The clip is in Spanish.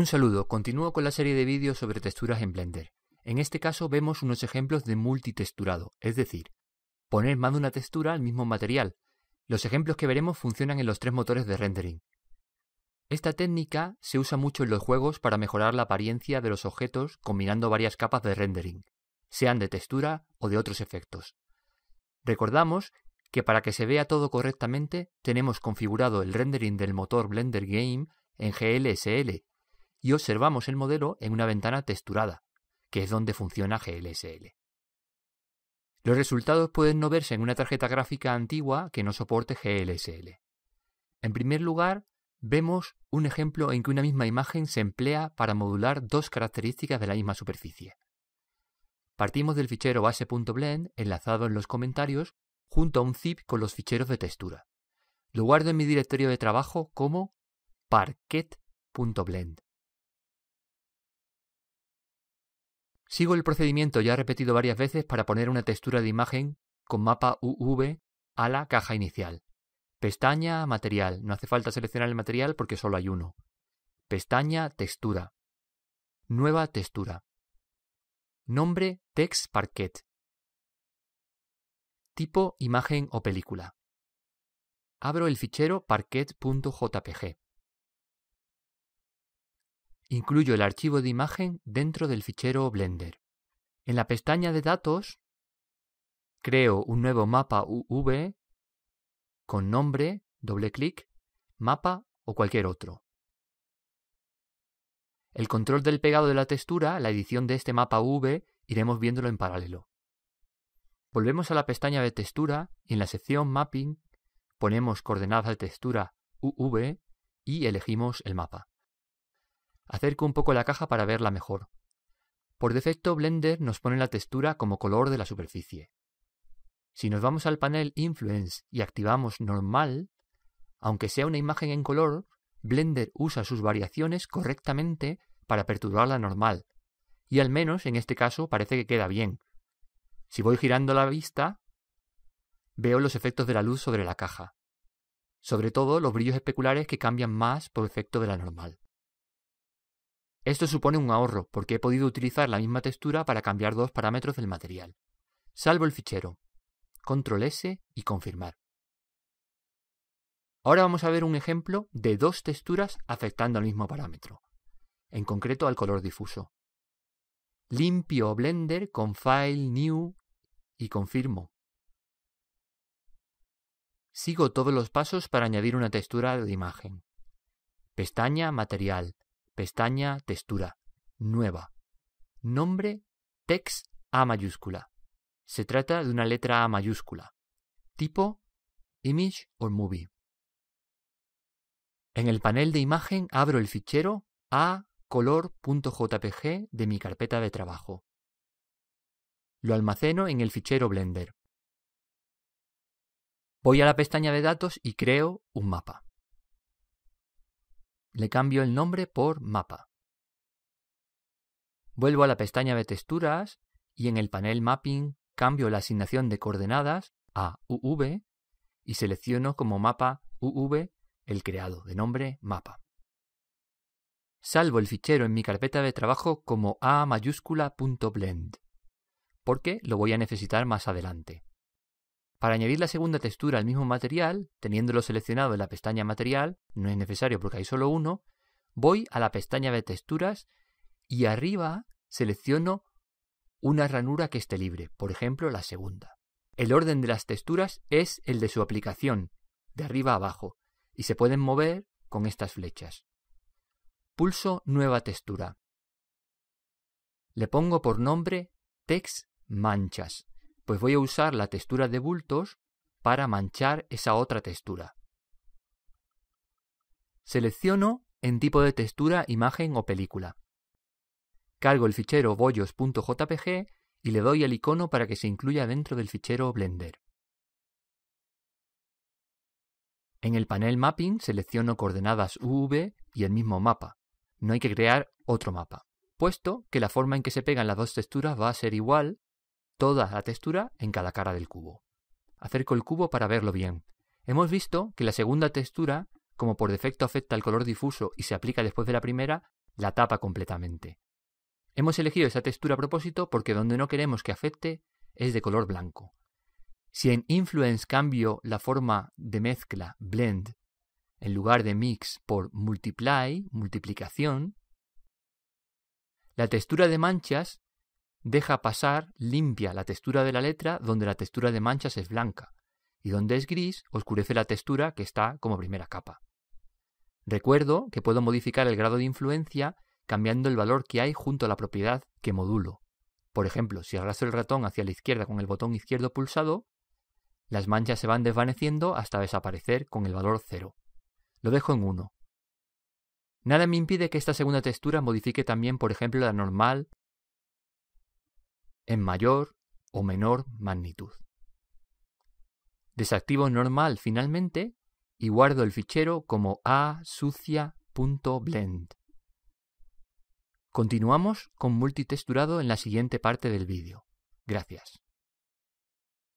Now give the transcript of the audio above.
Un saludo, continúo con la serie de vídeos sobre texturas en Blender. En este caso vemos unos ejemplos de multitexturado, es decir, poner más de una textura al mismo material. Los ejemplos que veremos funcionan en los tres motores de rendering. Esta técnica se usa mucho en los juegos para mejorar la apariencia de los objetos combinando varias capas de rendering, sean de textura o de otros efectos. Recordamos que para que se vea todo correctamente tenemos configurado el rendering del motor Blender Game en GLSL y observamos el modelo en una ventana texturada, que es donde funciona GLSL. Los resultados pueden no verse en una tarjeta gráfica antigua que no soporte GLSL. En primer lugar, vemos un ejemplo en que una misma imagen se emplea para modular dos características de la misma superficie. Partimos del fichero base.blend enlazado en los comentarios junto a un zip con los ficheros de textura. Lo guardo en mi directorio de trabajo como parquet.blend. Sigo el procedimiento ya repetido varias veces para poner una textura de imagen con mapa UV a la caja inicial. Pestaña Material. No hace falta seleccionar el material porque solo hay uno. Pestaña Textura. Nueva textura. Nombre Text Parquet. Tipo imagen o película. Abro el fichero parquet.jpg. Incluyo el archivo de imagen dentro del fichero Blender. En la pestaña de datos, creo un nuevo mapa UV con nombre, doble clic, mapa o cualquier otro. El control del pegado de la textura, la edición de este mapa UV, iremos viéndolo en paralelo. Volvemos a la pestaña de textura y en la sección Mapping ponemos coordenadas de textura UV y elegimos el mapa. Acerco un poco la caja para verla mejor. Por defecto Blender nos pone la textura como color de la superficie. Si nos vamos al panel Influence y activamos Normal, aunque sea una imagen en color, Blender usa sus variaciones correctamente para perturbar la normal, y al menos en este caso parece que queda bien. Si voy girando la vista, veo los efectos de la luz sobre la caja, sobre todo los brillos especulares que cambian más por efecto de la normal. Esto supone un ahorro porque he podido utilizar la misma textura para cambiar dos parámetros del material. Salvo el fichero. Control S y confirmar. Ahora vamos a ver un ejemplo de dos texturas afectando al mismo parámetro, en concreto al color difuso. Limpio Blender con File New y confirmo. Sigo todos los pasos para añadir una textura de imagen. Pestaña Material, pestaña Textura, nueva. Nombre Text A mayúscula. Se trata de una letra A mayúscula. Tipo Image or Movie. En el panel de imagen abro el fichero A acolor.jpg de mi carpeta de trabajo. Lo almaceno en el fichero Blender. Voy a la pestaña de datos y creo un mapa. Le cambio el nombre por mapa. Vuelvo a la pestaña de texturas y en el panel mapping cambio la asignación de coordenadas a UV y selecciono como mapa UV el creado de nombre mapa. Salvo el fichero en mi carpeta de trabajo como a mayúscula.blend, porque lo voy a necesitar más adelante. Para añadir la segunda textura al mismo material, teniéndolo seleccionado en la pestaña Material, no es necesario porque hay solo uno, voy a la pestaña de Texturas y arriba selecciono una ranura que esté libre, por ejemplo la segunda. El orden de las texturas es el de su aplicación, de arriba a abajo, y se pueden mover con estas flechas. Pulso Nueva textura. Le pongo por nombre Text Manchas pues voy a usar la textura de bultos para manchar esa otra textura. Selecciono en tipo de textura, imagen o película. Cargo el fichero bollos.jpg y le doy el icono para que se incluya dentro del fichero Blender. En el panel Mapping selecciono coordenadas UV y el mismo mapa. No hay que crear otro mapa, puesto que la forma en que se pegan las dos texturas va a ser igual toda la textura en cada cara del cubo. Acerco el cubo para verlo bien. Hemos visto que la segunda textura, como por defecto afecta al color difuso y se aplica después de la primera, la tapa completamente. Hemos elegido esa textura a propósito porque donde no queremos que afecte es de color blanco. Si en Influence cambio la forma de mezcla, blend, en lugar de mix por multiply, multiplicación, la textura de manchas deja pasar limpia la textura de la letra donde la textura de manchas es blanca y donde es gris oscurece la textura que está como primera capa. Recuerdo que puedo modificar el grado de influencia cambiando el valor que hay junto a la propiedad que modulo. Por ejemplo, si arrastro el ratón hacia la izquierda con el botón izquierdo pulsado, las manchas se van desvaneciendo hasta desaparecer con el valor 0. Lo dejo en 1. Nada me impide que esta segunda textura modifique también, por ejemplo, la normal en mayor o menor magnitud. Desactivo normal finalmente y guardo el fichero como asucia.blend. Continuamos con multitexturado en la siguiente parte del vídeo. Gracias.